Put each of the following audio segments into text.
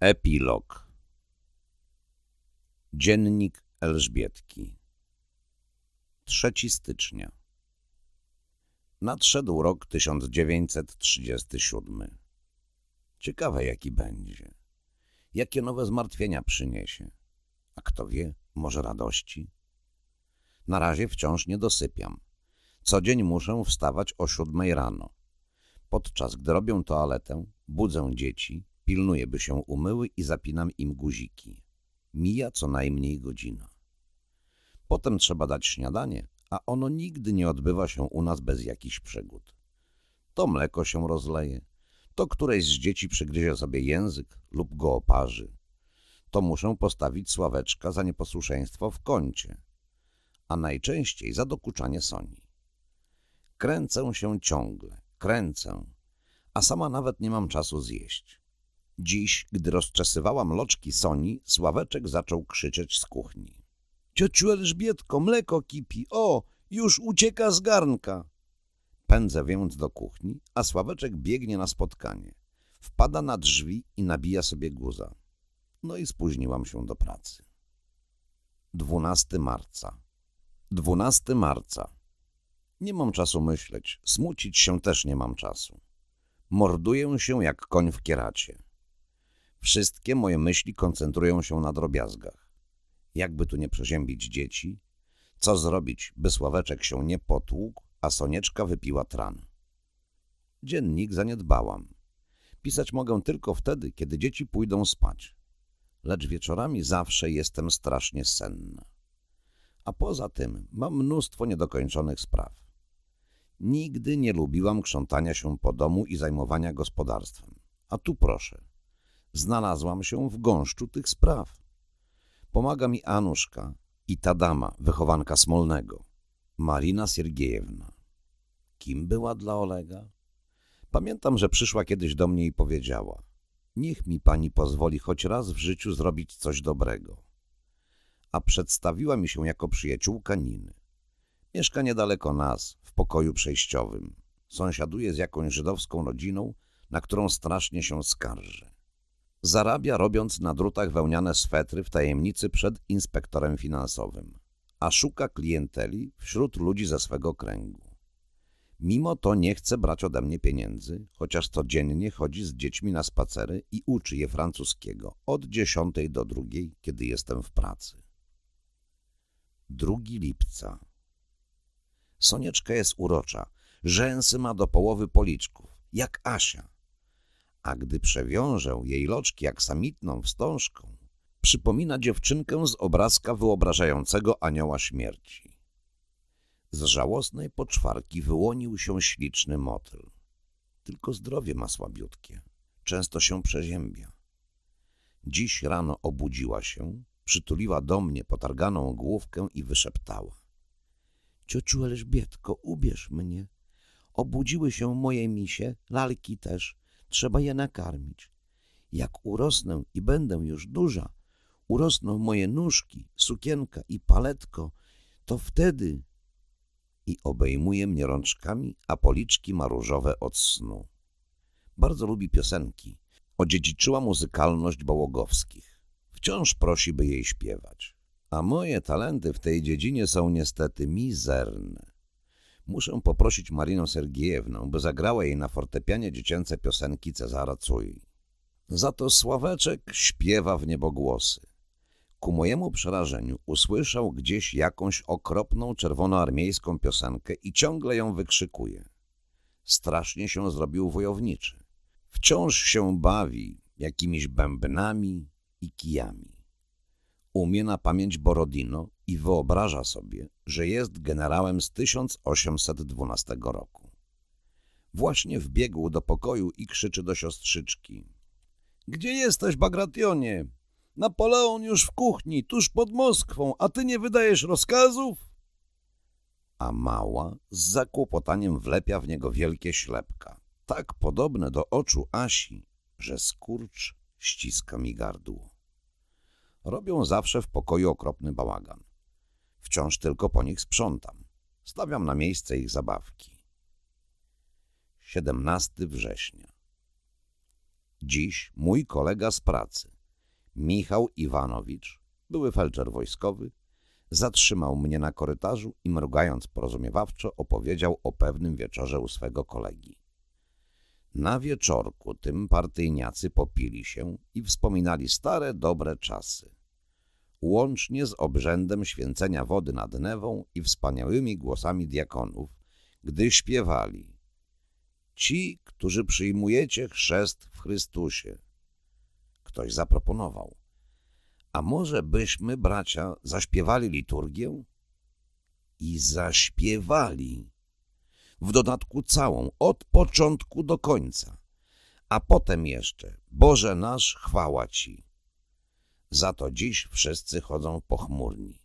Epilog Dziennik Elżbietki 3 stycznia Nadszedł rok 1937. Ciekawe jaki będzie. Jakie nowe zmartwienia przyniesie. A kto wie, może radości? Na razie wciąż nie dosypiam. Co dzień muszę wstawać o siódmej rano. Podczas gdy robią toaletę, budzę dzieci, Pilnuję, by się umyły i zapinam im guziki. Mija co najmniej godzina. Potem trzeba dać śniadanie, a ono nigdy nie odbywa się u nas bez jakichś przygód. To mleko się rozleje, to któreś z dzieci przygryzie sobie język lub go oparzy. To muszę postawić sławeczka za nieposłuszeństwo w kącie, a najczęściej za dokuczanie Soni. Kręcę się ciągle, kręcę, a sama nawet nie mam czasu zjeść. Dziś, gdy rozczesywałam loczki Soni, Sławeczek zaczął krzyczeć z kuchni. Ciociu Elżbietko, mleko kipi, o, już ucieka z garnka. Pędzę więc do kuchni, a Sławeczek biegnie na spotkanie. Wpada na drzwi i nabija sobie guza. No i spóźniłam się do pracy. 12 marca. 12 marca. Nie mam czasu myśleć, smucić się też nie mam czasu. Morduję się jak koń w kieracie. Wszystkie moje myśli koncentrują się na drobiazgach. Jakby tu nie przeziębić dzieci? Co zrobić, by Sławeczek się nie potłukł, a Sonieczka wypiła tran? Dziennik zaniedbałam. Pisać mogę tylko wtedy, kiedy dzieci pójdą spać. Lecz wieczorami zawsze jestem strasznie senna. A poza tym mam mnóstwo niedokończonych spraw. Nigdy nie lubiłam krzątania się po domu i zajmowania gospodarstwem. A tu proszę – znalazłam się w gąszczu tych spraw. Pomaga mi Anuszka i ta dama, wychowanka Smolnego, Marina Siergiejewna. Kim była dla Olega? Pamiętam, że przyszła kiedyś do mnie i powiedziała Niech mi pani pozwoli choć raz w życiu zrobić coś dobrego. A przedstawiła mi się jako przyjaciółka Niny. Mieszka niedaleko nas, w pokoju przejściowym. Sąsiaduje z jakąś żydowską rodziną, na którą strasznie się skarży. Zarabia robiąc na drutach wełniane swetry w tajemnicy przed inspektorem finansowym, a szuka klienteli wśród ludzi ze swego kręgu. Mimo to nie chce brać ode mnie pieniędzy, chociaż codziennie chodzi z dziećmi na spacery i uczy je francuskiego od dziesiątej do drugiej, kiedy jestem w pracy. 2 lipca Sonieczka jest urocza, rzęsy ma do połowy policzków, jak Asia a gdy przewiążę jej loczki aksamitną wstążką, przypomina dziewczynkę z obrazka wyobrażającego anioła śmierci. Z żałosnej poczwarki wyłonił się śliczny motyl. Tylko zdrowie ma słabiutkie, często się przeziębia. Dziś rano obudziła się, przytuliła do mnie potarganą główkę i wyszeptała. Ciociu Elżbietko, ubierz mnie. Obudziły się moje misie, lalki też – trzeba je nakarmić. Jak urosnę i będę już duża, urosną moje nóżki, sukienka i paletko, to wtedy... I obejmuje mnie rączkami, a policzki ma różowe od snu. Bardzo lubi piosenki. Odziedziczyła muzykalność bałogowskich. Wciąż prosi, by jej śpiewać. A moje talenty w tej dziedzinie są niestety mizerne. Muszę poprosić Marinę Sergiejewną, by zagrała jej na fortepianie dziecięce piosenki Cezara Cui. Za to Sławeczek śpiewa w niebogłosy. Ku mojemu przerażeniu usłyszał gdzieś jakąś okropną czerwonoarmiejską piosenkę i ciągle ją wykrzykuje. Strasznie się zrobił wojowniczy. Wciąż się bawi jakimiś bębnami i kijami umie na pamięć Borodino i wyobraża sobie, że jest generałem z 1812 roku. Właśnie wbiegł do pokoju i krzyczy do siostrzyczki. Gdzie jesteś, Bagrationie? Napoleon już w kuchni, tuż pod Moskwą, a ty nie wydajesz rozkazów? A mała z zakłopotaniem wlepia w niego wielkie ślepka, tak podobne do oczu Asi, że skurcz ściska mi gardło. Robią zawsze w pokoju okropny bałagan. Wciąż tylko po nich sprzątam. Stawiam na miejsce ich zabawki. 17 września. Dziś mój kolega z pracy, Michał Iwanowicz, były felczer wojskowy, zatrzymał mnie na korytarzu i mrugając porozumiewawczo opowiedział o pewnym wieczorze u swego kolegi. Na wieczorku tym partyjniacy popili się i wspominali stare, dobre czasy łącznie z obrzędem święcenia wody nad Newą i wspaniałymi głosami diakonów, gdy śpiewali Ci, którzy przyjmujecie chrzest w Chrystusie. Ktoś zaproponował. A może byśmy, bracia, zaśpiewali liturgię? I zaśpiewali. W dodatku całą, od początku do końca. A potem jeszcze, Boże nasz, chwała Ci za to dziś wszyscy chodzą pochmurni.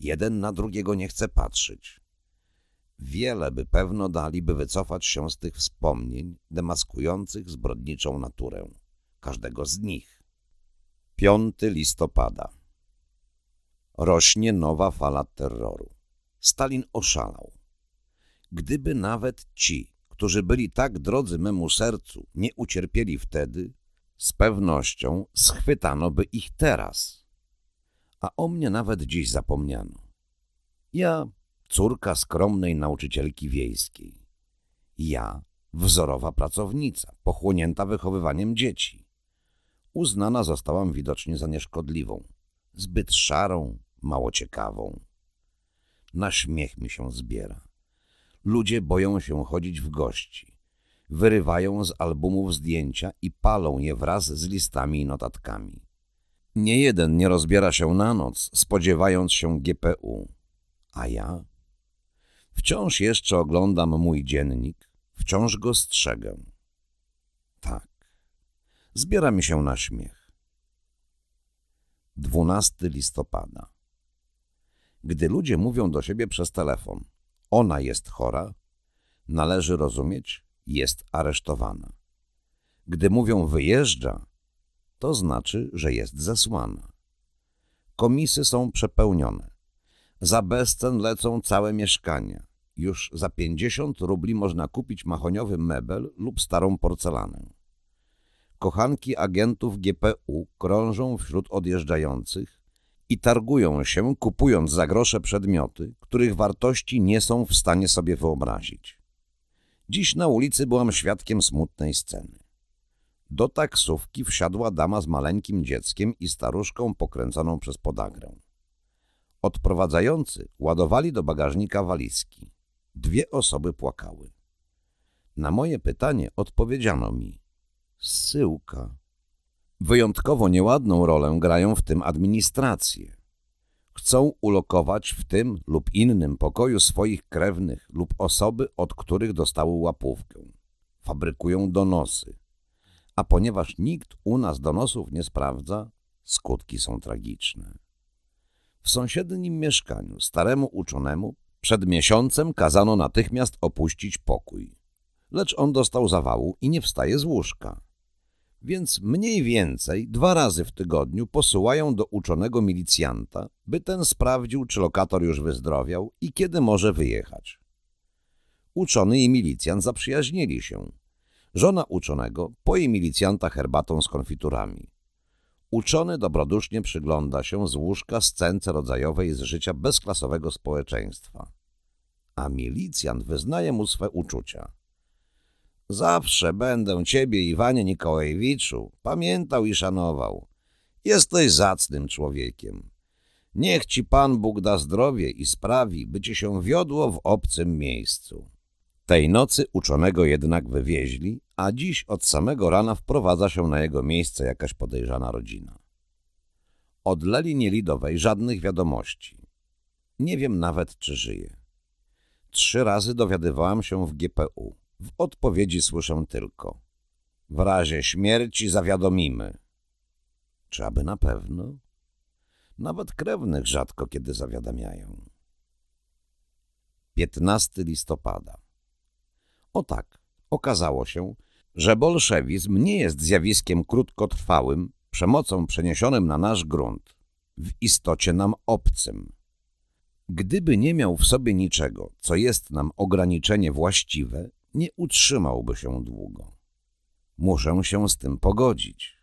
Jeden na drugiego nie chce patrzeć. Wiele by pewno dali, by wycofać się z tych wspomnień demaskujących zbrodniczą naturę. Każdego z nich. 5 listopada. Rośnie nowa fala terroru. Stalin oszalał. Gdyby nawet ci, którzy byli tak drodzy memu sercu, nie ucierpieli wtedy, z pewnością schwytano by ich teraz. A o mnie nawet dziś zapomniano. Ja, córka skromnej nauczycielki wiejskiej. Ja, wzorowa pracownica, pochłonięta wychowywaniem dzieci. Uznana zostałam widocznie za nieszkodliwą, zbyt szarą, mało ciekawą. Na śmiech mi się zbiera. Ludzie boją się chodzić w gości wyrywają z albumów zdjęcia i palą je wraz z listami i notatkami. Nie jeden nie rozbiera się na noc, spodziewając się GPU. A ja? Wciąż jeszcze oglądam mój dziennik, wciąż go strzegę. Tak. Zbiera mi się na śmiech. 12 listopada. Gdy ludzie mówią do siebie przez telefon, ona jest chora, należy rozumieć, jest aresztowana. Gdy mówią wyjeżdża, to znaczy, że jest zesłana. Komisy są przepełnione. Za bezcen lecą całe mieszkania. Już za 50 rubli można kupić mahoniowy mebel lub starą porcelanę. Kochanki agentów GPU krążą wśród odjeżdżających i targują się, kupując za grosze przedmioty, których wartości nie są w stanie sobie wyobrazić. Dziś na ulicy byłam świadkiem smutnej sceny. Do taksówki wsiadła dama z maleńkim dzieckiem i staruszką pokręconą przez podagrę. Odprowadzający ładowali do bagażnika walizki. Dwie osoby płakały. Na moje pytanie odpowiedziano mi – syłka. Wyjątkowo nieładną rolę grają w tym administracje chcą ulokować w tym lub innym pokoju swoich krewnych lub osoby, od których dostały łapówkę. Fabrykują donosy. A ponieważ nikt u nas donosów nie sprawdza, skutki są tragiczne. W sąsiednim mieszkaniu staremu uczonemu przed miesiącem kazano natychmiast opuścić pokój. Lecz on dostał zawału i nie wstaje z łóżka. Więc mniej więcej dwa razy w tygodniu posyłają do uczonego milicjanta, by ten sprawdził, czy lokator już wyzdrowiał i kiedy może wyjechać. Uczony i milicjant zaprzyjaźnili się. Żona uczonego poi milicjanta herbatą z konfiturami. Uczony dobrodusznie przygląda się z łóżka scence rodzajowej z życia bezklasowego społeczeństwa. A milicjant wyznaje mu swe uczucia – Zawsze będę ciebie, Iwanie Nikołajewiczu, pamiętał i szanował. Jesteś zacnym człowiekiem. Niech ci Pan Bóg da zdrowie i sprawi, by ci się wiodło w obcym miejscu. Tej nocy uczonego jednak wywieźli, a dziś od samego rana wprowadza się na jego miejsce jakaś podejrzana rodzina. Od Leli Lidowej żadnych wiadomości. Nie wiem nawet, czy żyje. Trzy razy dowiadywałam się w GPU. W odpowiedzi słyszę tylko – w razie śmierci zawiadomimy. Czy aby na pewno? Nawet krewnych rzadko kiedy zawiadamiają. 15 listopada O tak, okazało się, że bolszewizm nie jest zjawiskiem krótkotrwałym, przemocą przeniesionym na nasz grunt, w istocie nam obcym. Gdyby nie miał w sobie niczego, co jest nam ograniczenie właściwe, nie utrzymałby się długo. Muszę się z tym pogodzić.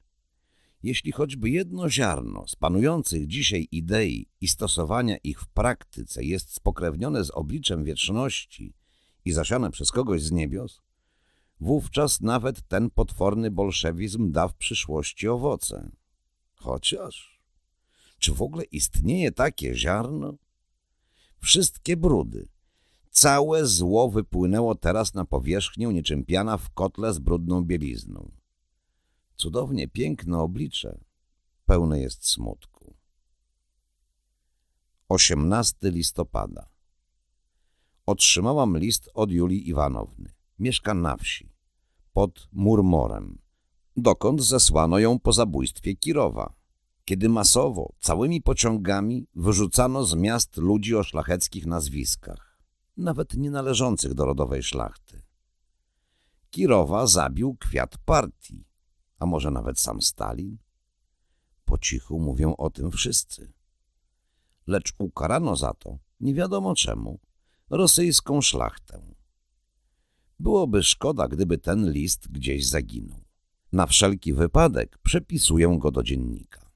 Jeśli choćby jedno ziarno z panujących dzisiaj idei i stosowania ich w praktyce jest spokrewnione z obliczem wieczności i zasiane przez kogoś z niebios, wówczas nawet ten potworny bolszewizm da w przyszłości owoce. Chociaż, czy w ogóle istnieje takie ziarno? Wszystkie brudy, Całe zło wypłynęło teraz na powierzchnię niczym piana w kotle z brudną bielizną. Cudownie piękne oblicze, pełne jest smutku. 18 listopada Otrzymałam list od Julii Iwanowny. Mieszka na wsi, pod Murmorem, dokąd zesłano ją po zabójstwie Kirowa kiedy masowo, całymi pociągami wyrzucano z miast ludzi o szlacheckich nazwiskach nawet nie należących do rodowej szlachty. Kirowa zabił kwiat partii, a może nawet sam Stalin? Po cichu mówią o tym wszyscy. Lecz ukarano za to, nie wiadomo czemu, rosyjską szlachtę. Byłoby szkoda, gdyby ten list gdzieś zaginął. Na wszelki wypadek przepisuję go do dziennika.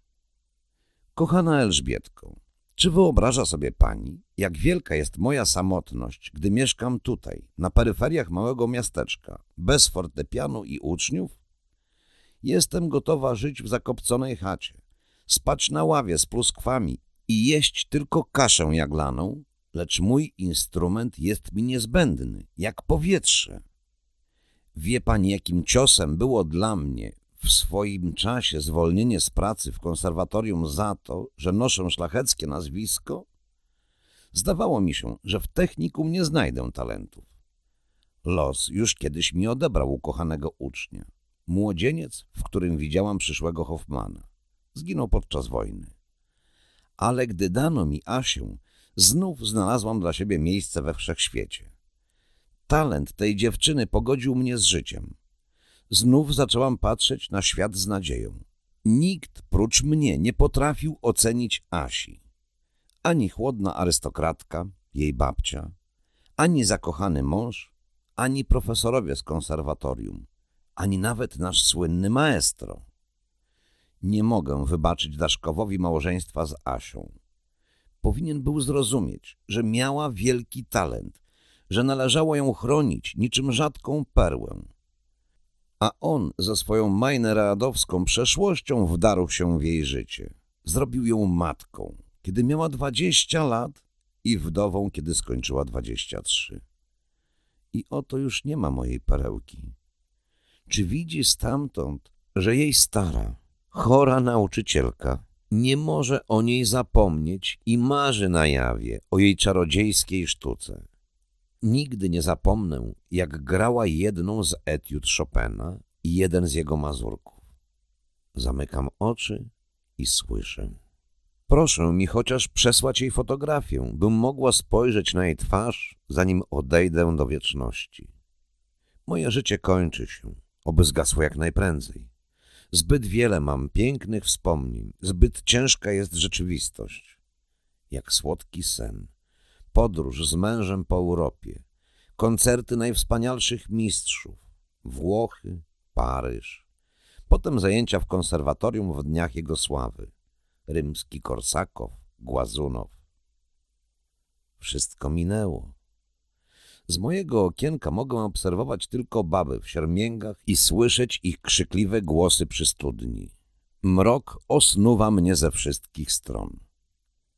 Kochana Elżbietko, czy wyobraża sobie pani, jak wielka jest moja samotność, gdy mieszkam tutaj, na peryferiach małego miasteczka, bez fortepianu i uczniów? Jestem gotowa żyć w zakopconej chacie, spać na ławie z pluskwami i jeść tylko kaszę jaglaną, lecz mój instrument jest mi niezbędny, jak powietrze. Wie pani, jakim ciosem było dla mnie w swoim czasie zwolnienie z pracy w konserwatorium za to, że noszę szlacheckie nazwisko? Zdawało mi się, że w technikum nie znajdę talentów. Los już kiedyś mi odebrał ukochanego ucznia. Młodzieniec, w którym widziałam przyszłego Hoffmana. Zginął podczas wojny. Ale gdy dano mi Asię, znów znalazłam dla siebie miejsce we wszechświecie. Talent tej dziewczyny pogodził mnie z życiem znów zaczęłam patrzeć na świat z nadzieją. Nikt prócz mnie nie potrafił ocenić Asi. Ani chłodna arystokratka, jej babcia, ani zakochany mąż, ani profesorowie z konserwatorium, ani nawet nasz słynny maestro. Nie mogę wybaczyć Daszkowowi małżeństwa z Asią. Powinien był zrozumieć, że miała wielki talent, że należało ją chronić niczym rzadką perłę a on ze swoją Majnę przeszłością wdarł się w jej życie. Zrobił ją matką, kiedy miała dwadzieścia lat i wdową, kiedy skończyła dwadzieścia trzy. I oto już nie ma mojej perełki. Czy widzi stamtąd, że jej stara, chora nauczycielka nie może o niej zapomnieć i marzy na jawie o jej czarodziejskiej sztuce? Nigdy nie zapomnę, jak grała jedną z etiud Chopina i jeden z jego mazurków. Zamykam oczy i słyszę. Proszę mi chociaż przesłać jej fotografię, bym mogła spojrzeć na jej twarz, zanim odejdę do wieczności. Moje życie kończy się, oby zgasło jak najprędzej. Zbyt wiele mam pięknych wspomnień, zbyt ciężka jest rzeczywistość. Jak słodki sen podróż z mężem po Europie, koncerty najwspanialszych mistrzów, Włochy, Paryż, potem zajęcia w konserwatorium w dniach jego sławy, rymski Korsakow, Głazunow. Wszystko minęło. Z mojego okienka mogę obserwować tylko baby w siermięgach i słyszeć ich krzykliwe głosy przy studni. Mrok osnuwa mnie ze wszystkich stron.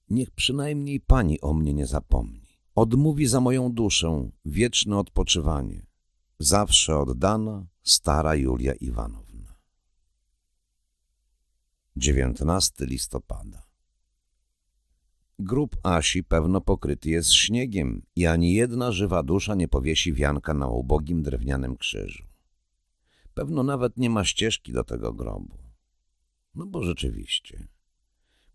Niech przynajmniej Pani o mnie nie zapomni. Odmówi za moją duszę wieczne odpoczywanie. Zawsze oddana stara Julia Iwanowna. 19 listopada Grób Asi pewno pokryty jest śniegiem i ani jedna żywa dusza nie powiesi wianka na ubogim drewnianym krzyżu. Pewno nawet nie ma ścieżki do tego grobu. No bo rzeczywiście...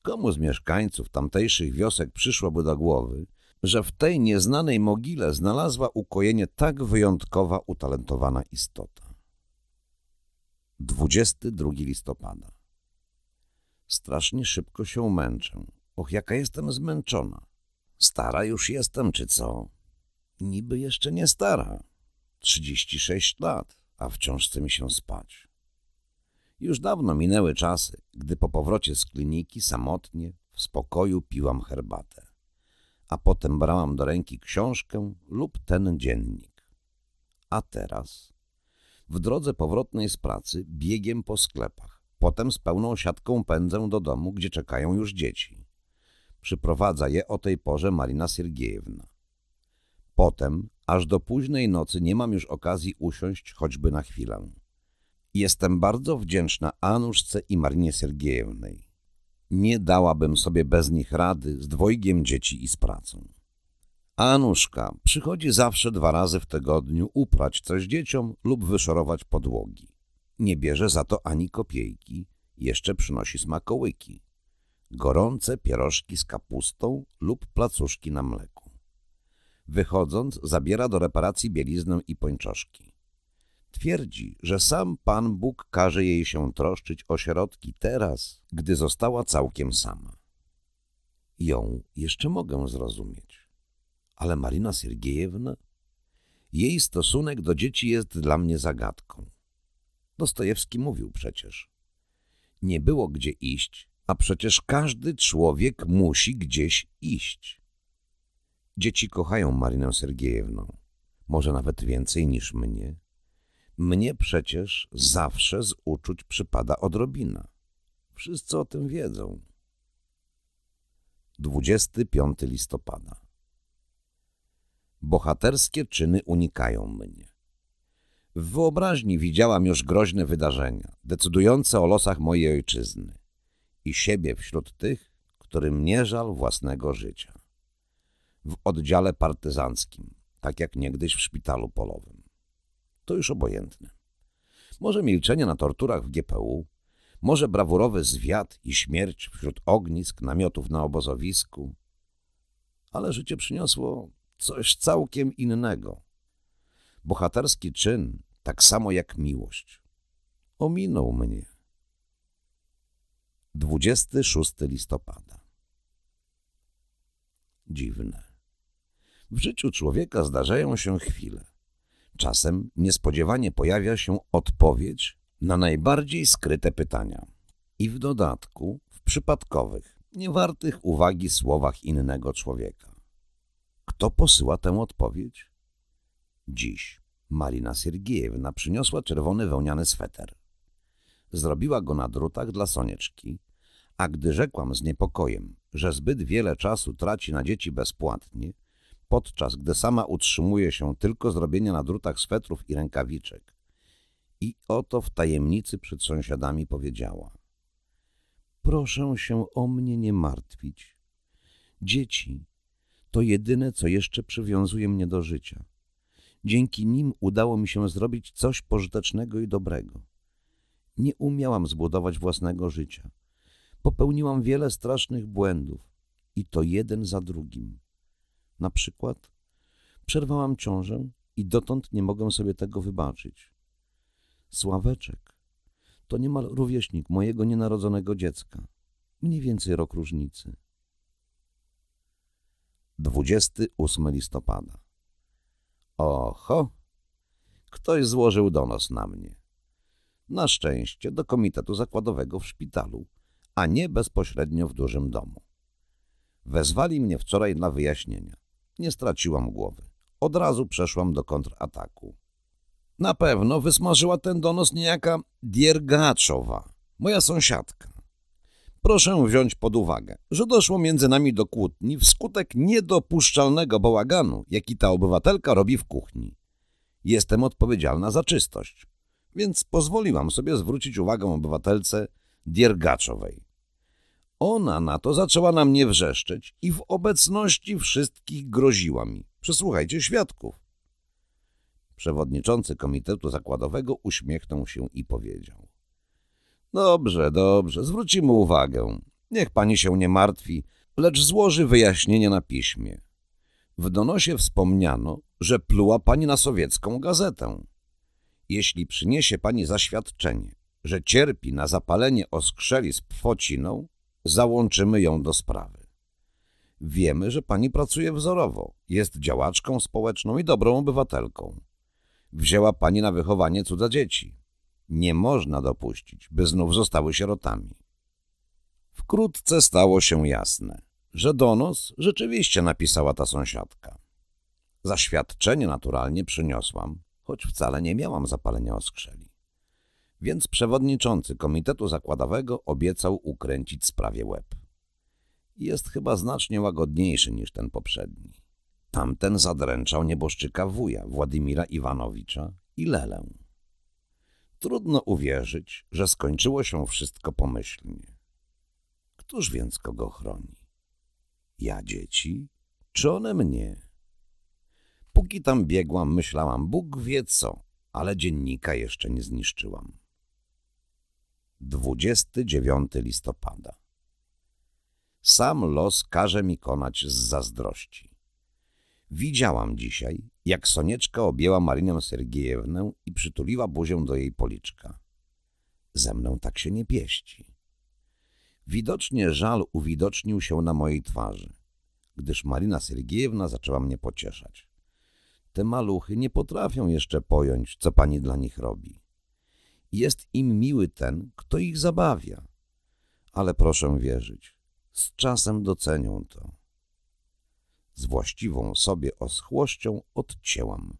Komu z mieszkańców tamtejszych wiosek przyszłoby do głowy, że w tej nieznanej mogile znalazła ukojenie tak wyjątkowa, utalentowana istota? 22 listopada. Strasznie szybko się męczę. Och, jaka jestem zmęczona. Stara już jestem, czy co? Niby jeszcze nie stara. 36 lat, a wciąż chce mi się spać. Już dawno minęły czasy, gdy po powrocie z kliniki samotnie, w spokoju piłam herbatę, a potem brałam do ręki książkę lub ten dziennik. A teraz? W drodze powrotnej z pracy biegiem po sklepach, potem z pełną siatką pędzę do domu, gdzie czekają już dzieci. Przyprowadza je o tej porze Marina Siergiejewna. Potem, aż do późnej nocy nie mam już okazji usiąść choćby na chwilę. Jestem bardzo wdzięczna Anuszce i Marinie Sergiejewnej. Nie dałabym sobie bez nich rady z dwojgiem dzieci i z pracą. Anuszka przychodzi zawsze dwa razy w tygodniu uprać coś dzieciom lub wyszorować podłogi. Nie bierze za to ani kopiejki, jeszcze przynosi smakołyki. Gorące pierożki z kapustą lub placuszki na mleku. Wychodząc zabiera do reparacji bieliznę i pończoszki. Twierdzi, że sam Pan Bóg każe jej się troszczyć o środki teraz, gdy została całkiem sama. Ją jeszcze mogę zrozumieć. Ale Marina Siergiejewna? Jej stosunek do dzieci jest dla mnie zagadką. Dostojewski mówił przecież. Nie było gdzie iść, a przecież każdy człowiek musi gdzieś iść. Dzieci kochają Marinę Sergiejewną, może nawet więcej niż mnie mnie przecież zawsze z uczuć przypada odrobina. Wszyscy o tym wiedzą. 25 listopada Bohaterskie czyny unikają mnie. W wyobraźni widziałam już groźne wydarzenia, decydujące o losach mojej ojczyzny i siebie wśród tych, którym nie żal własnego życia. W oddziale partyzanckim, tak jak niegdyś w szpitalu polowym to już obojętne. Może milczenie na torturach w GPU, może brawurowy zwiat i śmierć wśród ognisk, namiotów na obozowisku. Ale życie przyniosło coś całkiem innego. Bohaterski czyn, tak samo jak miłość, ominął mnie. 26 listopada Dziwne. W życiu człowieka zdarzają się chwile, Czasem niespodziewanie pojawia się odpowiedź na najbardziej skryte pytania. I w dodatku w przypadkowych, niewartych uwagi słowach innego człowieka. Kto posyła tę odpowiedź? Dziś Marina Siergiejewna przyniosła czerwony wełniany sweter. Zrobiła go na drutach dla Sonieczki, a gdy rzekłam z niepokojem, że zbyt wiele czasu traci na dzieci bezpłatnie, podczas gdy sama utrzymuje się tylko zrobienia na drutach swetrów i rękawiczek. I oto w tajemnicy przed sąsiadami powiedziała. Proszę się o mnie nie martwić. Dzieci to jedyne, co jeszcze przywiązuje mnie do życia. Dzięki nim udało mi się zrobić coś pożytecznego i dobrego. Nie umiałam zbudować własnego życia. Popełniłam wiele strasznych błędów i to jeden za drugim. Na przykład przerwałam ciążę i dotąd nie mogę sobie tego wybaczyć. Sławeczek to niemal rówieśnik mojego nienarodzonego dziecka. Mniej więcej rok różnicy. 28 listopada. Oho! Ktoś złożył donos na mnie. Na szczęście do komitetu zakładowego w szpitalu, a nie bezpośrednio w dużym domu. Wezwali mnie wczoraj dla wyjaśnienia. Nie straciłam głowy. Od razu przeszłam do kontrataku. Na pewno wysmażyła ten donos niejaka Diergaczowa, moja sąsiadka. Proszę wziąć pod uwagę, że doszło między nami do kłótni wskutek niedopuszczalnego bałaganu, jaki ta obywatelka robi w kuchni. Jestem odpowiedzialna za czystość, więc pozwoliłam sobie zwrócić uwagę obywatelce Diergaczowej. Ona na to zaczęła na mnie wrzeszczeć i w obecności wszystkich groziła mi. Przesłuchajcie świadków. Przewodniczący Komitetu Zakładowego uśmiechnął się i powiedział. Dobrze, dobrze, zwrócimy uwagę. Niech pani się nie martwi, lecz złoży wyjaśnienie na piśmie. W donosie wspomniano, że pluła pani na sowiecką gazetę. Jeśli przyniesie pani zaświadczenie, że cierpi na zapalenie oskrzeli z pfociną, Załączymy ją do sprawy. Wiemy, że pani pracuje wzorowo, jest działaczką społeczną i dobrą obywatelką. Wzięła pani na wychowanie cudza dzieci. Nie można dopuścić, by znów zostały sierotami. Wkrótce stało się jasne, że donos rzeczywiście napisała ta sąsiadka. Zaświadczenie naturalnie przyniosłam, choć wcale nie miałam zapalenia oskrzeli więc przewodniczący komitetu zakładowego obiecał ukręcić sprawie łeb. Jest chyba znacznie łagodniejszy niż ten poprzedni. Tamten zadręczał nieboszczyka wuja Władimira Iwanowicza i Lelę. Trudno uwierzyć, że skończyło się wszystko pomyślnie. Któż więc kogo chroni? Ja dzieci? Czy one mnie? Póki tam biegłam, myślałam, Bóg wie co, ale dziennika jeszcze nie zniszczyłam. 29 listopada. Sam los każe mi konać z zazdrości. Widziałam dzisiaj, jak Sonieczka objęła Marinę Sergiejewnę i przytuliła buzię do jej policzka. Ze mną tak się nie pieści. Widocznie żal uwidocznił się na mojej twarzy, gdyż Marina Sergiejewna zaczęła mnie pocieszać. Te maluchy nie potrafią jeszcze pojąć, co pani dla nich robi. Jest im miły ten, kto ich zabawia. Ale proszę wierzyć, z czasem docenią to. Z właściwą sobie oschłością odcięłam.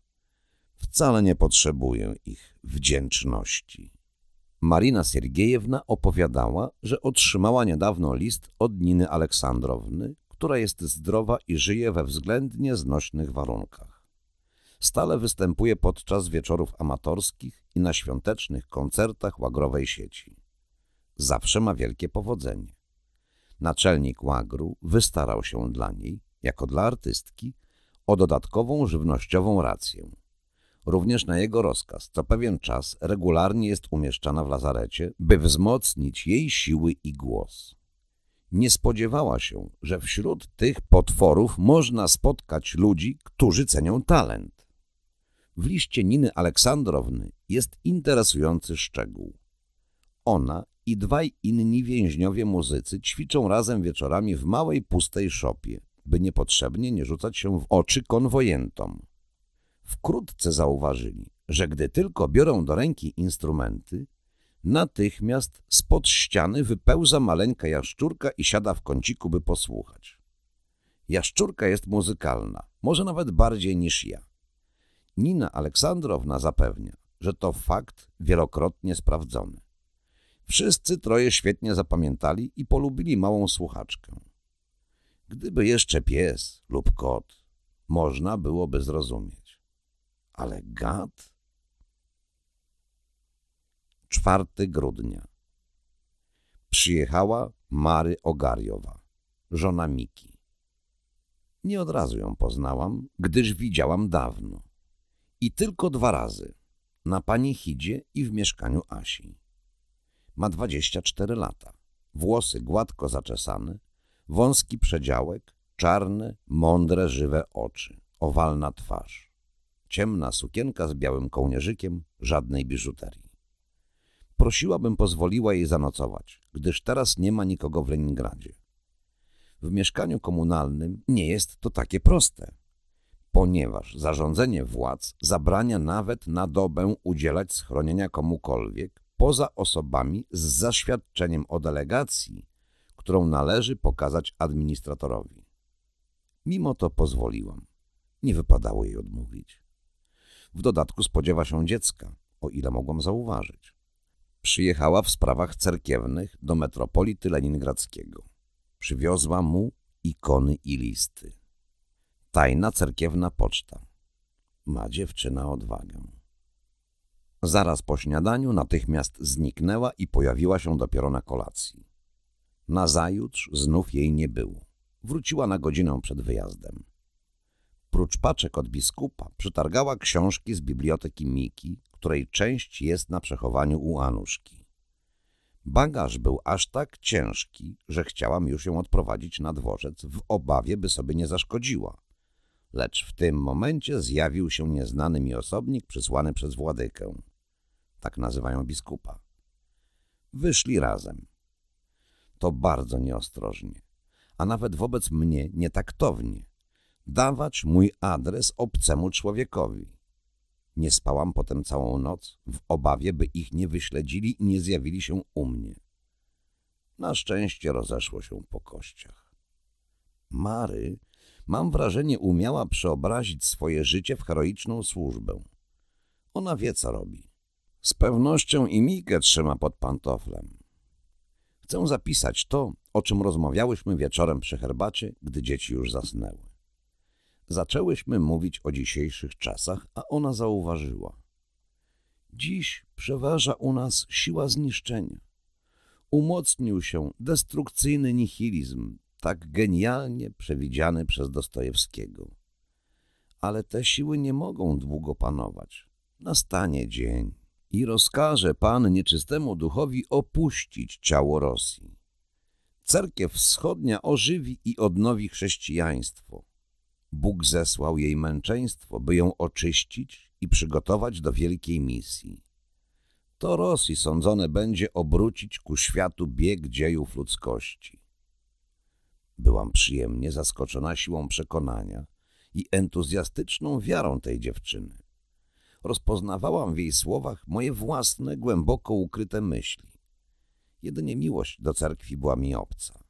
Wcale nie potrzebuję ich wdzięczności. Marina Siergiejewna opowiadała, że otrzymała niedawno list od Niny Aleksandrowny, która jest zdrowa i żyje we względnie znośnych warunkach stale występuje podczas wieczorów amatorskich i na świątecznych koncertach łagrowej sieci. Zawsze ma wielkie powodzenie. Naczelnik łagru wystarał się dla niej, jako dla artystki, o dodatkową żywnościową rację. Również na jego rozkaz co pewien czas regularnie jest umieszczana w lazarecie, by wzmocnić jej siły i głos nie spodziewała się, że wśród tych potworów można spotkać ludzi, którzy cenią talent w liście Niny Aleksandrowny jest interesujący szczegół. Ona i dwaj inni więźniowie muzycy ćwiczą razem wieczorami w małej, pustej szopie, by niepotrzebnie nie rzucać się w oczy konwojentom. Wkrótce zauważyli, że gdy tylko biorą do ręki instrumenty, natychmiast spod ściany wypełza maleńka jaszczurka i siada w kąciku, by posłuchać. Jaszczurka jest muzykalna, może nawet bardziej niż ja. Nina Aleksandrowna zapewnia, że to fakt wielokrotnie sprawdzony. Wszyscy troje świetnie zapamiętali i polubili małą słuchaczkę. Gdyby jeszcze pies lub kot, można byłoby zrozumieć. Ale gad? 4 grudnia. Przyjechała Mary Ogariowa, żona Miki. Nie od razu ją poznałam, gdyż widziałam dawno. I tylko dwa razy. Na pani Hidzie i w mieszkaniu Asi. Ma 24 lata. Włosy gładko zaczesane, wąski przedziałek, czarne, mądre, żywe oczy, owalna twarz. Ciemna sukienka z białym kołnierzykiem, żadnej biżuterii. Prosiłabym pozwoliła jej zanocować, gdyż teraz nie ma nikogo w Leningradzie. W mieszkaniu komunalnym nie jest to takie proste ponieważ zarządzenie władz zabrania nawet na dobę udzielać schronienia komukolwiek poza osobami z zaświadczeniem o delegacji, którą należy pokazać administratorowi. Mimo to pozwoliłam. Nie wypadało jej odmówić. W dodatku spodziewa się dziecka, o ile mogłam zauważyć. Przyjechała w sprawach cerkiewnych do metropolity leningradzkiego. Przywiozła mu ikony i listy. Tajna cerkiewna poczta. Ma dziewczyna odwagę. Zaraz po śniadaniu natychmiast zniknęła i pojawiła się dopiero na kolacji. Nazajutrz znów jej nie było. Wróciła na godzinę przed wyjazdem. Prócz paczek od biskupa przytargała książki z biblioteki Miki, której część jest na przechowaniu u Anuszki. Bagaż był aż tak ciężki, że chciałam już ją odprowadzić na dworzec w obawie, by sobie nie zaszkodziła lecz w tym momencie zjawił się nieznany mi osobnik przysłany przez władykę. Tak nazywają biskupa. Wyszli razem. To bardzo nieostrożnie, a nawet wobec mnie nietaktownie. Dawać mój adres obcemu człowiekowi. Nie spałam potem całą noc w obawie, by ich nie wyśledzili i nie zjawili się u mnie. Na szczęście rozeszło się po kościach. Mary mam wrażenie, umiała przeobrazić swoje życie w heroiczną służbę. Ona wie, co robi. Z pewnością i Mikę trzyma pod pantoflem. Chcę zapisać to, o czym rozmawiałyśmy wieczorem przy herbacie, gdy dzieci już zasnęły. Zaczęłyśmy mówić o dzisiejszych czasach, a ona zauważyła. Dziś przeważa u nas siła zniszczenia. Umocnił się destrukcyjny nihilizm, tak genialnie przewidziany przez Dostojewskiego. Ale te siły nie mogą długo panować. Nastanie dzień i rozkaże Pan nieczystemu duchowi opuścić ciało Rosji. Cerkiew wschodnia ożywi i odnowi chrześcijaństwo. Bóg zesłał jej męczeństwo, by ją oczyścić i przygotować do wielkiej misji. To Rosji sądzone będzie obrócić ku światu bieg dziejów ludzkości. Byłam przyjemnie zaskoczona siłą przekonania i entuzjastyczną wiarą tej dziewczyny. Rozpoznawałam w jej słowach moje własne, głęboko ukryte myśli. Jedynie miłość do cerkwi była mi obca.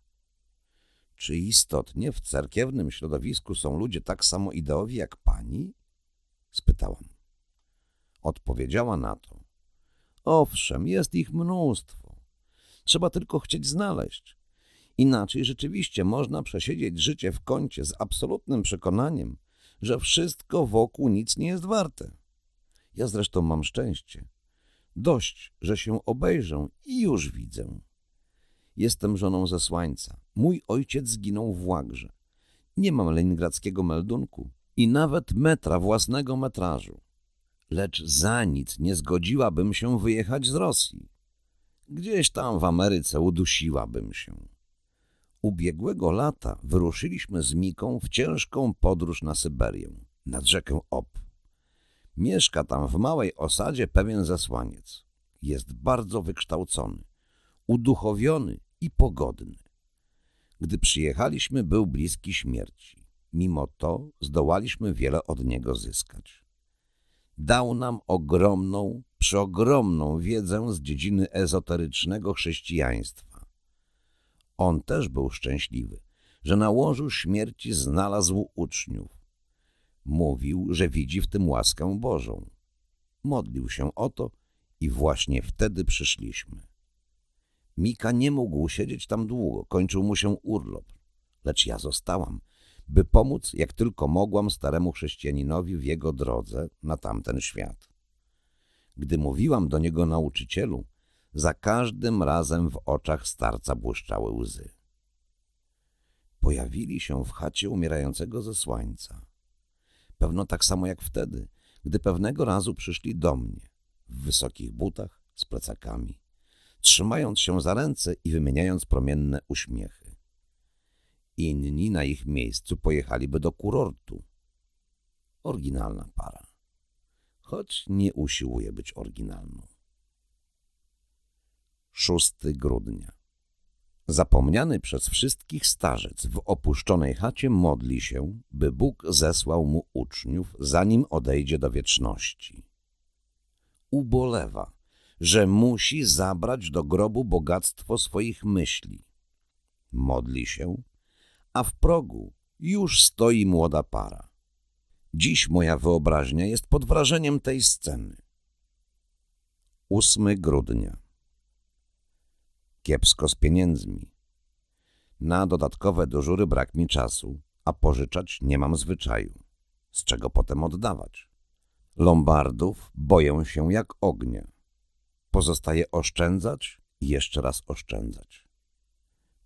Czy istotnie w cerkiewnym środowisku są ludzie tak samo ideowi jak pani? Spytałam. Odpowiedziała na to. Owszem, jest ich mnóstwo. Trzeba tylko chcieć znaleźć. Inaczej rzeczywiście można przesiedzieć życie w kącie z absolutnym przekonaniem, że wszystko wokół nic nie jest warte. Ja zresztą mam szczęście. Dość, że się obejrzę i już widzę. Jestem żoną zesłańca. Mój ojciec zginął w Łagrze. Nie mam leningradzkiego meldunku i nawet metra własnego metrażu. Lecz za nic nie zgodziłabym się wyjechać z Rosji. Gdzieś tam w Ameryce udusiłabym się ubiegłego lata wyruszyliśmy z Miką w ciężką podróż na Syberię, nad rzekę Ob. Mieszka tam w małej osadzie pewien zasłaniec. Jest bardzo wykształcony, uduchowiony i pogodny. Gdy przyjechaliśmy, był bliski śmierci. Mimo to zdołaliśmy wiele od niego zyskać. Dał nam ogromną, przeogromną wiedzę z dziedziny ezoterycznego chrześcijaństwa on też był szczęśliwy, że na łożu śmierci znalazł uczniów. Mówił, że widzi w tym łaskę Bożą. Modlił się o to i właśnie wtedy przyszliśmy. Mika nie mógł siedzieć tam długo, kończył mu się urlop. Lecz ja zostałam, by pomóc jak tylko mogłam staremu chrześcijaninowi w jego drodze na tamten świat. Gdy mówiłam do niego nauczycielu, za każdym razem w oczach starca błyszczały łzy. Pojawili się w chacie umierającego ze słońca. Pewno tak samo jak wtedy, gdy pewnego razu przyszli do mnie, w wysokich butach, z plecakami, trzymając się za ręce i wymieniając promienne uśmiechy. Inni na ich miejscu pojechaliby do kurortu. Oryginalna para, choć nie usiłuje być oryginalną. 6 grudnia. Zapomniany przez wszystkich starzec w opuszczonej chacie modli się, by Bóg zesłał mu uczniów, zanim odejdzie do wieczności. Ubolewa, że musi zabrać do grobu bogactwo swoich myśli. Modli się, a w progu już stoi młoda para. Dziś moja wyobraźnia jest pod wrażeniem tej sceny. 8 grudnia kiepsko z pieniędzmi. Na dodatkowe dyżury brak mi czasu, a pożyczać nie mam zwyczaju. Z czego potem oddawać? Lombardów boję się jak ognia. Pozostaje oszczędzać i jeszcze raz oszczędzać.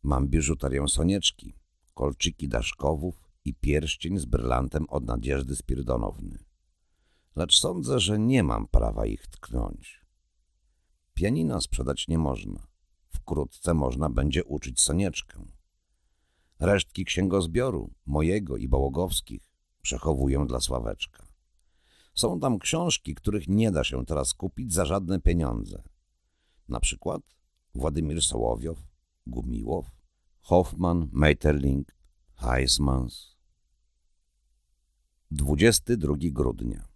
Mam biżuterię Sonieczki, kolczyki Daszkowów i pierścień z brylantem od Nadzieżdy Spirdonowny. Lecz sądzę, że nie mam prawa ich tknąć. Pianina sprzedać nie można wkrótce można będzie uczyć sonieczkę. Resztki księgozbioru, mojego i Bałogowskich, przechowuję dla Sławeczka. Są tam książki, których nie da się teraz kupić za żadne pieniądze. Na przykład Władimir Sołowiow, Gumiłow, Hoffman, Meiterling, Heismans. 22 grudnia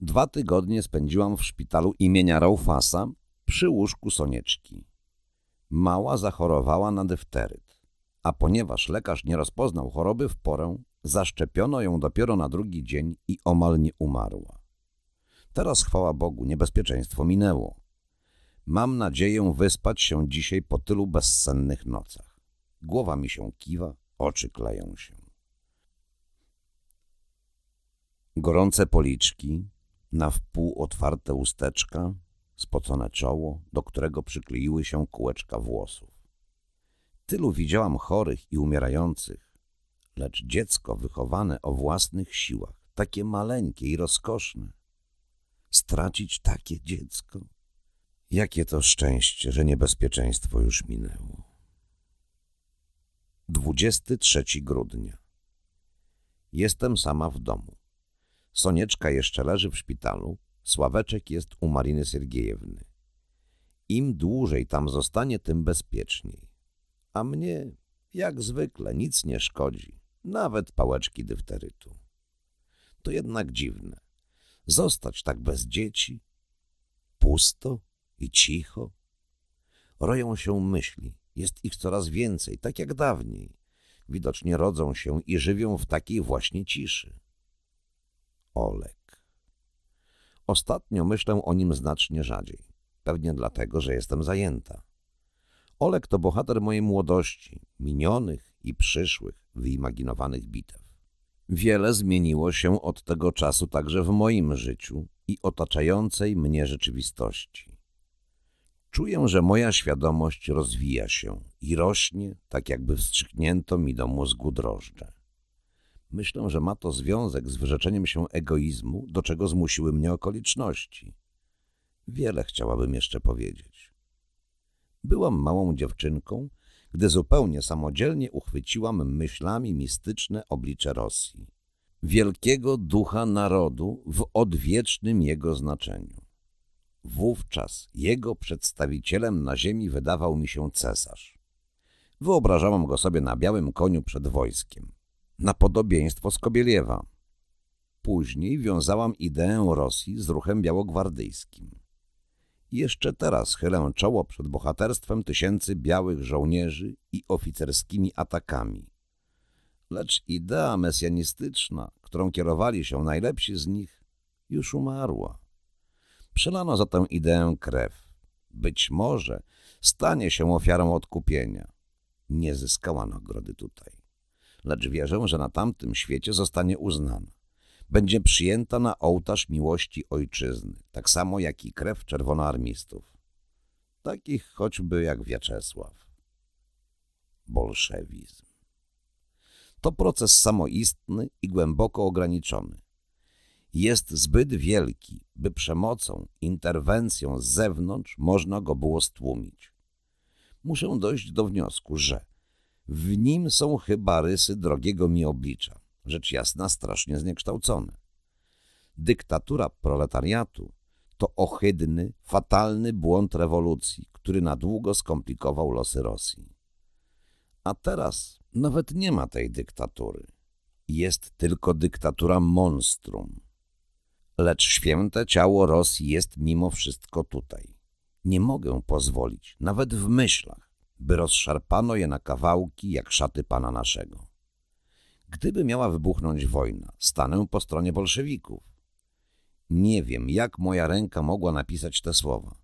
Dwa tygodnie spędziłam w szpitalu imienia Raufasa przy łóżku Sonieczki. Mała zachorowała na dyfteryt, a ponieważ lekarz nie rozpoznał choroby w porę, zaszczepiono ją dopiero na drugi dzień i omal nie umarła. Teraz, chwała Bogu, niebezpieczeństwo minęło. Mam nadzieję wyspać się dzisiaj po tylu bezsennych nocach. Głowa mi się kiwa, oczy kleją się. Gorące policzki, na wpół otwarte usteczka, spocone czoło, do którego przykleiły się kółeczka włosów. Tylu widziałam chorych i umierających, lecz dziecko wychowane o własnych siłach, takie maleńkie i rozkoszne. Stracić takie dziecko? Jakie to szczęście, że niebezpieczeństwo już minęło. 23 grudnia. Jestem sama w domu. Sonieczka jeszcze leży w szpitalu, Sławeczek jest u Mariny Sergiejewny. Im dłużej tam zostanie, tym bezpieczniej. A mnie, jak zwykle, nic nie szkodzi, nawet pałeczki dyfterytu. To jednak dziwne. Zostać tak bez dzieci, pusto i cicho. Roją się myśli, jest ich coraz więcej, tak jak dawniej. Widocznie rodzą się i żywią w takiej właśnie ciszy. Olek. Ostatnio myślę o nim znacznie rzadziej. Pewnie dlatego, że jestem zajęta. Olek to bohater mojej młodości, minionych i przyszłych, wyimaginowanych bitew. Wiele zmieniło się od tego czasu także w moim życiu i otaczającej mnie rzeczywistości. Czuję, że moja świadomość rozwija się i rośnie, tak jakby wstrzyknięto mi do mózgu drożdże. Myślę, że ma to związek z wyrzeczeniem się egoizmu, do czego zmusiły mnie okoliczności. Wiele chciałabym jeszcze powiedzieć. Byłam małą dziewczynką, gdy zupełnie samodzielnie uchwyciłam myślami mistyczne oblicze Rosji, wielkiego ducha narodu w odwiecznym jego znaczeniu. Wówczas jego przedstawicielem na ziemi wydawał mi się cesarz. Wyobrażałam go sobie na białym koniu przed wojskiem na podobieństwo z Kobieliewa. Później wiązałam ideę Rosji z ruchem białogwardyjskim. Jeszcze teraz chylę czoło przed bohaterstwem tysięcy białych żołnierzy i oficerskimi atakami. Lecz idea mesjanistyczna, którą kierowali się najlepsi z nich, już umarła. Przelano za tę ideę krew. Być może stanie się ofiarą odkupienia. Nie zyskała nagrody tutaj lecz wierzę, że na tamtym świecie zostanie uznana. Będzie przyjęta na ołtarz miłości ojczyzny, tak samo jak i krew czerwonoarmistów. Takich choćby jak Wiaczesław. Bolszewizm. To proces samoistny i głęboko ograniczony. Jest zbyt wielki, by przemocą, interwencją z zewnątrz można go było stłumić. Muszę dojść do wniosku, że w nim są chyba rysy drogiego mi oblicza, rzecz jasna strasznie zniekształcone. Dyktatura proletariatu to ohydny, fatalny błąd rewolucji, który na długo skomplikował losy Rosji. A teraz nawet nie ma tej dyktatury. Jest tylko dyktatura monstrum. Lecz święte ciało Rosji jest mimo wszystko tutaj. Nie mogę pozwolić, nawet w myślach, by rozszarpano je na kawałki jak szaty pana naszego. Gdyby miała wybuchnąć wojna, stanę po stronie bolszewików. Nie wiem, jak moja ręka mogła napisać te słowa,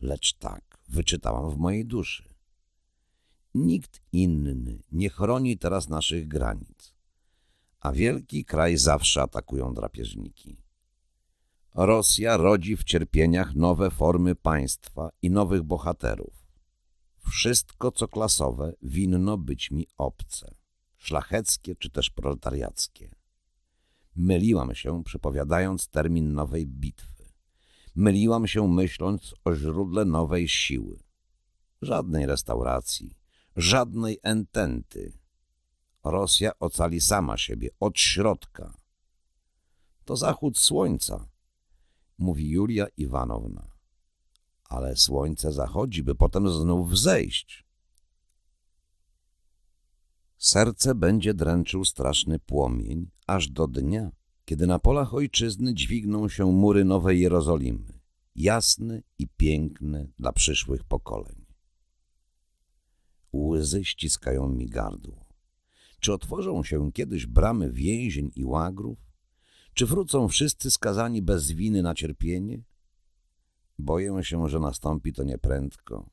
lecz tak wyczytałam w mojej duszy. Nikt inny nie chroni teraz naszych granic, a wielki kraj zawsze atakują drapieżniki. Rosja rodzi w cierpieniach nowe formy państwa i nowych bohaterów wszystko, co klasowe, winno być mi obce, szlacheckie czy też proletariackie. Myliłam się, przypowiadając termin nowej bitwy. Myliłam się, myśląc o źródle nowej siły. Żadnej restauracji, żadnej ententy. Rosja ocali sama siebie, od środka. To zachód słońca, mówi Julia Iwanowna ale słońce zachodzi, by potem znów wzejść. Serce będzie dręczył straszny płomień, aż do dnia, kiedy na polach ojczyzny dźwigną się mury Nowej Jerozolimy, jasny i piękny dla przyszłych pokoleń. Łzy ściskają mi gardło. Czy otworzą się kiedyś bramy więzień i łagrów? Czy wrócą wszyscy skazani bez winy na cierpienie? Boję się, że nastąpi to nieprędko.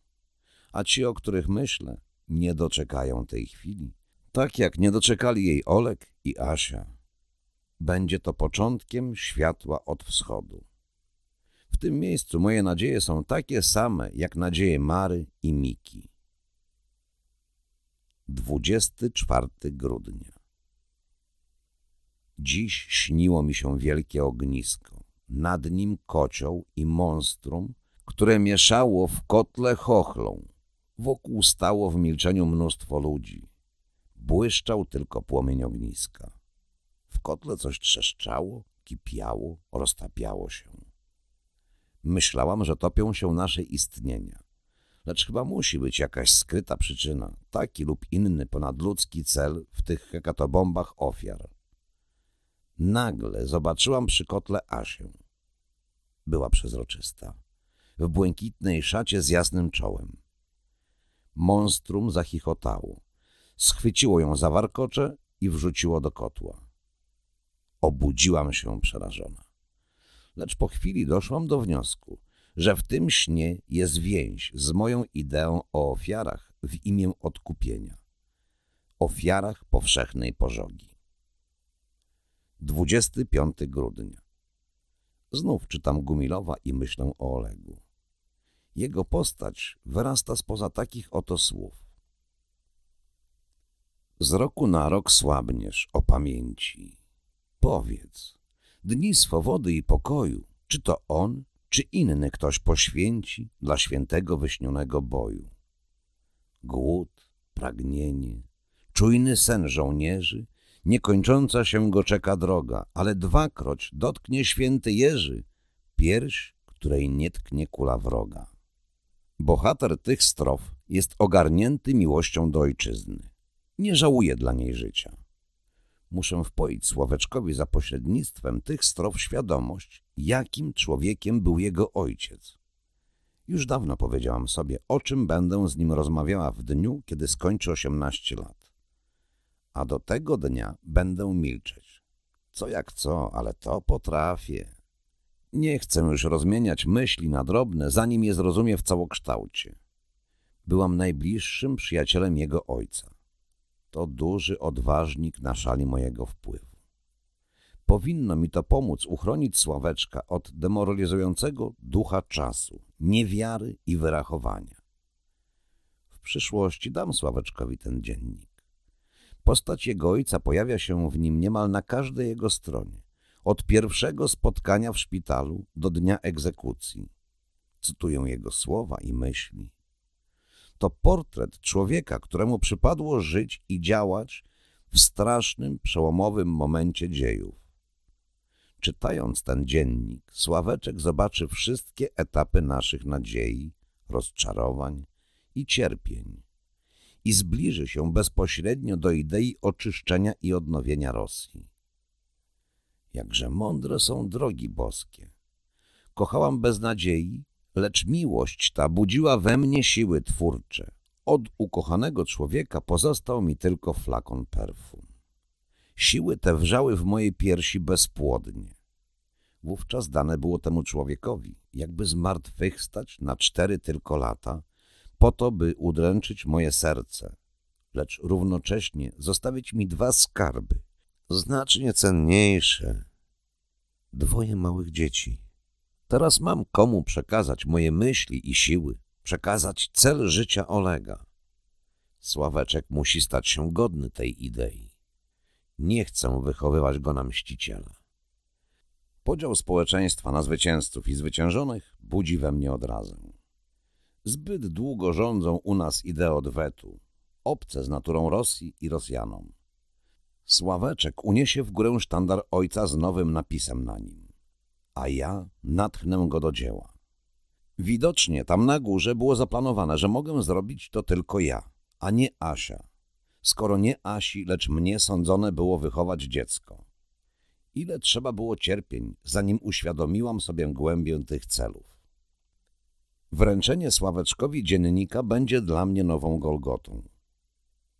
A ci, o których myślę, nie doczekają tej chwili, tak jak nie doczekali jej Olek i Asia. Będzie to początkiem światła od wschodu. W tym miejscu moje nadzieje są takie same, jak nadzieje Mary i Miki. 24 grudnia Dziś śniło mi się wielkie ognisko nad nim kocioł i monstrum, które mieszało w kotle chochlą. Wokół stało w milczeniu mnóstwo ludzi. Błyszczał tylko płomień ogniska. W kotle coś trzeszczało, kipiało, roztapiało się. Myślałam, że topią się nasze istnienia. Lecz chyba musi być jakaś skryta przyczyna, taki lub inny ponadludzki cel w tych hekatobombach ofiar. Nagle zobaczyłam przy kotle Asię. Była przezroczysta, w błękitnej szacie z jasnym czołem. Monstrum zachichotało. Schwyciło ją za warkocze i wrzuciło do kotła. Obudziłam się przerażona. Lecz po chwili doszłam do wniosku, że w tym śnie jest więź z moją ideą o ofiarach w imię odkupienia. Ofiarach powszechnej pożogi. 25 grudnia. Znów czytam Gumilowa i myślę o Olegu. Jego postać wyrasta spoza takich oto słów. Z roku na rok słabniesz o pamięci. Powiedz, dni swobody i pokoju, czy to on, czy inny ktoś poświęci dla świętego wyśnionego boju. Głód, pragnienie, czujny sen żołnierzy Niekończąca się go czeka droga, ale dwakroć dotknie święty Jerzy pierś, której nie tknie kula wroga. Bohater tych strof jest ogarnięty miłością do ojczyzny. Nie żałuje dla niej życia. Muszę wpoić Słoweczkowi za pośrednictwem tych strof świadomość, jakim człowiekiem był jego ojciec. Już dawno powiedziałam sobie, o czym będę z nim rozmawiała w dniu, kiedy skończy 18 lat a do tego dnia będę milczeć. Co jak co, ale to potrafię. Nie chcę już rozmieniać myśli na drobne, zanim je zrozumie w całokształcie. Byłam najbliższym przyjacielem jego ojca. To duży odważnik na szali mojego wpływu. Powinno mi to pomóc uchronić Sławeczka od demoralizującego ducha czasu, niewiary i wyrachowania. W przyszłości dam Sławeczkowi ten dziennik Postać jego ojca pojawia się w nim niemal na każdej jego stronie, od pierwszego spotkania w szpitalu do dnia egzekucji. Cytuję jego słowa i myśli. To portret człowieka, któremu przypadło żyć i działać w strasznym, przełomowym momencie dziejów. Czytając ten dziennik, Sławeczek zobaczy wszystkie etapy naszych nadziei, rozczarowań i cierpień i zbliży się bezpośrednio do idei oczyszczenia i odnowienia Rosji. Jakże mądre są drogi boskie. Kochałam bez nadziei, lecz miłość ta budziła we mnie siły twórcze. Od ukochanego człowieka pozostał mi tylko flakon perfum. Siły te wrzały w mojej piersi bezpłodnie. Wówczas dane było temu człowiekowi, jakby zmartwychwstać na cztery tylko lata – po to, by udręczyć moje serce, lecz równocześnie zostawić mi dwa skarby, znacznie cenniejsze. Dwoje małych dzieci. Teraz mam komu przekazać moje myśli i siły, przekazać cel życia Olega. Sławeczek musi stać się godny tej idei. Nie chcę wychowywać go na mściciela. Podział społeczeństwa na zwycięzców i zwyciężonych budzi we mnie odrazę zbyt długo rządzą u nas idee odwetu, obce z naturą Rosji i Rosjanom. Sławeczek uniesie w górę sztandar ojca z nowym napisem na nim, a ja natchnę go do dzieła. Widocznie tam na górze było zaplanowane, że mogę zrobić to tylko ja, a nie Asia, skoro nie Asi, lecz mnie sądzone było wychować dziecko. Ile trzeba było cierpień, zanim uświadomiłam sobie głębię tych celów. Wręczenie Sławeczkowi dziennika będzie dla mnie nową Golgotą.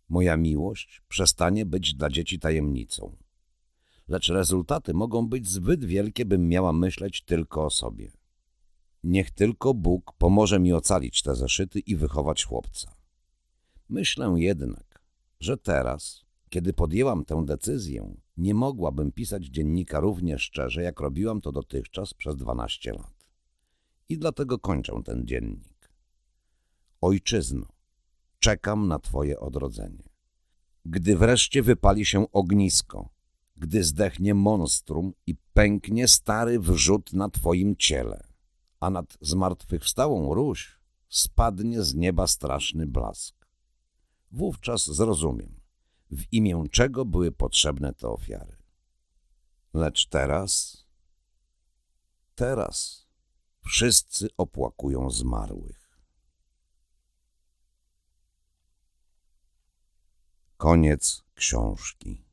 Moja miłość przestanie być dla dzieci tajemnicą. Lecz rezultaty mogą być zbyt wielkie, bym miała myśleć tylko o sobie. Niech tylko Bóg pomoże mi ocalić te zeszyty i wychować chłopca. Myślę jednak, że teraz, kiedy podjęłam tę decyzję, nie mogłabym pisać dziennika równie szczerze, jak robiłam to dotychczas przez 12 lat i dlatego kończę ten dziennik. Ojczyzno, czekam na Twoje odrodzenie. Gdy wreszcie wypali się ognisko, gdy zdechnie monstrum i pęknie stary wrzut na Twoim ciele, a nad zmartwychwstałą róś spadnie z nieba straszny blask. Wówczas zrozumiem, w imię czego były potrzebne te ofiary. Lecz teraz, teraz Wszyscy opłakują zmarłych. Koniec książki.